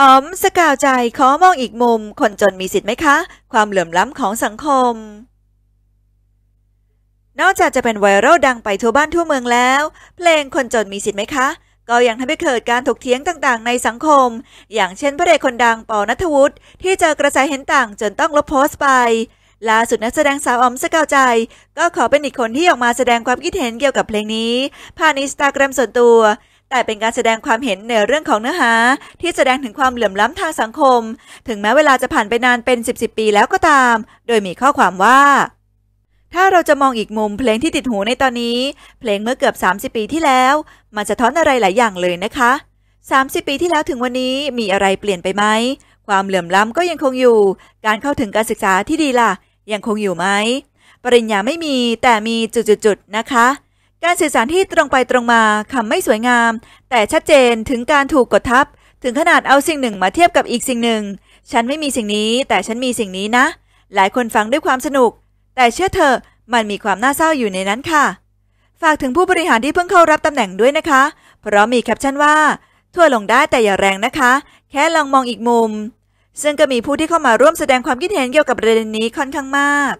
อ๋อมสกาวใจขอมองอีกมุมคนจนมีสิทธิ์ไหมคะ ความเหลื่อมล้ำของสังคมนอกจากจะเป็นไวรัลดังไปทั่วบ้านทั่วเมืองแล้ว เพลงคนจนมีสิทธิ์ไหมคะ ก็ยังทำให้เกิดการถกเถียงต่างๆ ในสังคม อย่างเช่น พระเอกคนดังปอนัทวุฒิที่เจอกระแสเห็นต่างจนต้องลบโพสต์ไปล่าสุดนักแสดงสาวอมสกาวใจ ก็ขอเป็นอีกคนที่ออกมาแสดงความคิดเห็นเกี่ยวกับเพลงนี้ผ่านอินสตาแกรมส่วนตัวแต่เป็นการแสดงความเห็นในเรื่องของเนื้อหา ที่แสดงถึงความเหลื่อมล้ำทางสังคม ถึงแม้เวลาจะผ่านไปนานเป็น 10บปีแล้วก็ตาม โดยมีข้อความว่า ถ้าเราจะมองอีกมุมเพลงที่ติดหูในตอนนี้ เพลงเมื่อเกือบ 30 ปีที่แล้ว มันจะท้อนอะไรหลายอย่างเลยนะคะ 30 ปีที่แล้วถึงวันนี้มีอะไรเปลี่ยนไปไหม ความเหลื่อมล้ำก็ยังคงอยู่ การเข้าถึงการศึกษาที่ดีล่ะ ยังคงอยู่ไหม ปริญญาไม่มีแต่มีจุดๆนะคะการสื่อสารที่ตรงไปตรงมาคำไม่สวยงาม แต่ชัดเจนถึงการถูกกดทับ ถึงขนาดเอาสิ่งหนึ่งมาเทียบกับอีกสิ่งหนึ่ง ฉันไม่มีสิ่งนี้ แต่ฉันมีสิ่งนี้นะ หลายคนฟังด้วยความสนุก แต่เชื่อเถอะมันมีความน่าเศร้าอยู่ในนั้นค่ะ ฝากถึงผู้บริหารที่เพิ่งเข้ารับตำแหน่งด้วยนะคะ เพราะมีแคปชั่นว่า ทั่วลงได้แต่อย่าแรงนะคะ แค่ลองมองอีกมุม ซึ่งก็มีผู้ที่เข้ามาร่วมแสดงความคิดเห็นเกี่ยวกับประเด็นนี้ค่อนข้างมาก